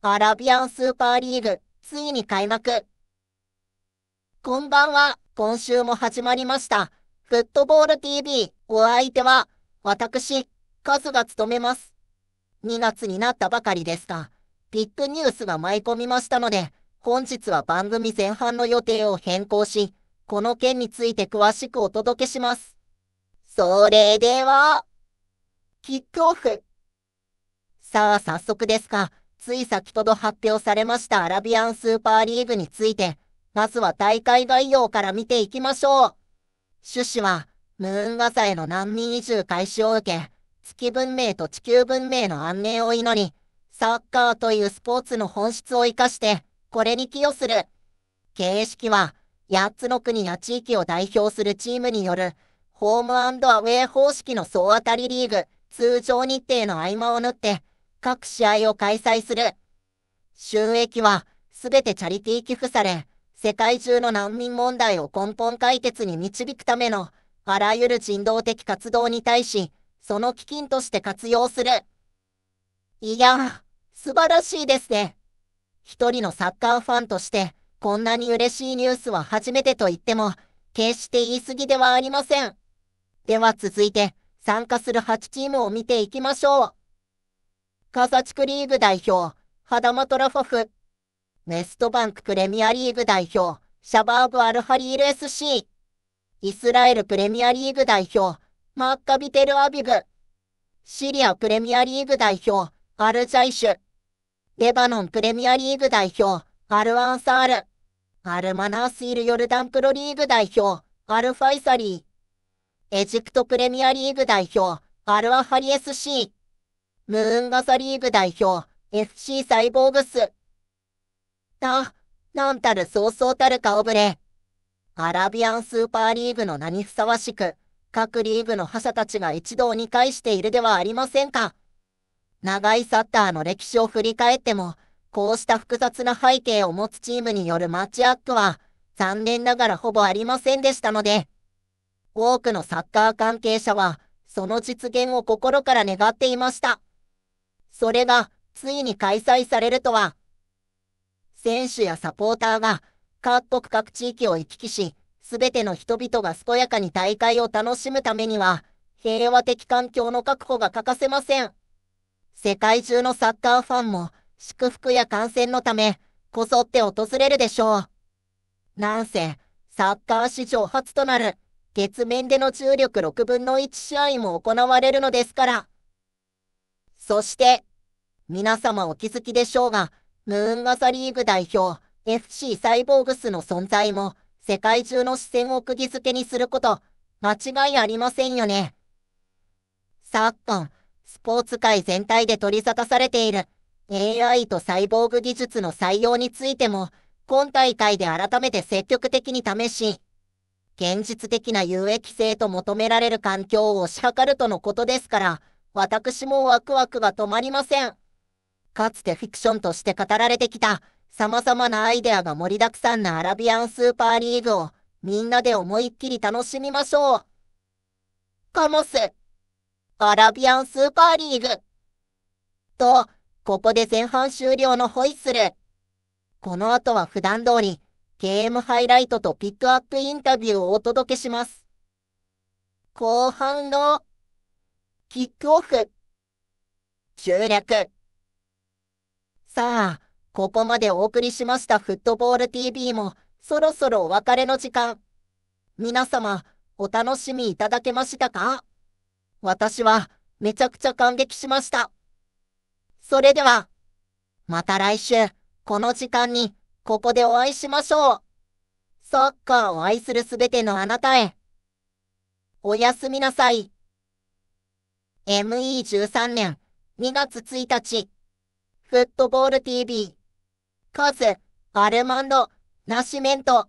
アラビアンスーパーリーグ、ついに開幕。こんばんは、今週も始まりました。フットボール TV、お相手は、私、カズが務めます。2月になったばかりですが、ビッグニュースが舞い込みましたので、本日は番組前半の予定を変更し、この件について詳しくお届けします。それでは、キックオフ。さあ早速ですが、つい先ほど発表されましたアラビアンスーパーリーグについて、まずは大会概要から見ていきましょう。趣旨は、ムーンガサへの難民移住開始を受け、月文明と地球文明の安寧を祈り、サッカーというスポーツの本質を活かして、これに寄与する。形式は、8つの国や地域を代表するチームによる、ホームアウェイ方式の総当たりリーグ、通常日程の合間を縫って、各試合を開催する。収益は全てチャリティー寄付され、世界中の難民問題を根本解決に導くための、あらゆる人道的活動に対し、その基金として活用する。いや素晴らしいですね。一人のサッカーファンとして、こんなに嬉しいニュースは初めてと言っても、決して言い過ぎではありません。では続いて、参加する8チームを見ていきましょう。カザチクリーグ代表、ハダマトラフォフ。メストバンクプレミアリーグ代表、シャバーブ・アルハリール SC。イスラエルプレミアリーグ代表、マッカビ・テル・アビブ。シリアプレミアリーグ代表、アルジャイシュ。レバノンプレミアリーグ代表、アルアンサール。アルマナースイル・ヨルダンプロリーグ代表、アルファイサリー。エジプトプレミアリーグ代表、アルアハリ SC。ムーンガサリーグ代表、FC サイボーグス。だ、なんたるそうそうたる顔ぶれ。アラビアンスーパーリーグの名にふさわしく、各リーグの覇者たちが一堂に会しているではありませんか。長いサッカーの歴史を振り返っても、こうした複雑な背景を持つチームによるマッチアップは、残念ながらほぼありませんでしたので、多くのサッカー関係者は、その実現を心から願っていました。それがついに開催されるとは。選手やサポーターが各国各地域を行き来し、すべての人々が健やかに大会を楽しむためには、平和的環境の確保が欠かせません。世界中のサッカーファンも、祝福や感染のため、こそって訪れるでしょう。なんせ、サッカー史上初となる、月面での重力6分の1試合も行われるのですから。そして、皆様お気づきでしょうが、ムーンガサリーグ代表、FC サイボーグスの存在も、世界中の視線を釘付けにすること、間違いありませんよね。昨今、スポーツ界全体で取り沙汰されている AI とサイボーグ技術の採用についても、今大会で改めて積極的に試し、現実的な有益性と求められる環境を推し量るとのことですから、私もワクワクが止まりません。かつてフィクションとして語られてきた様々なアイデアが盛りだくさんなアラビアンスーパーリーグをみんなで思いっきり楽しみましょう。カモス、アラビアンスーパーリーグ。と、ここで前半終了のホイッスル。この後は普段通り、ゲームハイライトとピックアップインタビューをお届けします。後半のキックオフ。中略。さあ、ここまでお送りしましたフットボール TV も、そろそろお別れの時間。皆様、お楽しみいただけましたか私は、めちゃくちゃ感激しました。それでは、また来週、この時間に、ここでお会いしましょう。サッカーを愛するすべてのあなたへ。おやすみなさい。ME13 年2月1日、フットボール TV、カズ、アルマンド、ナシメント、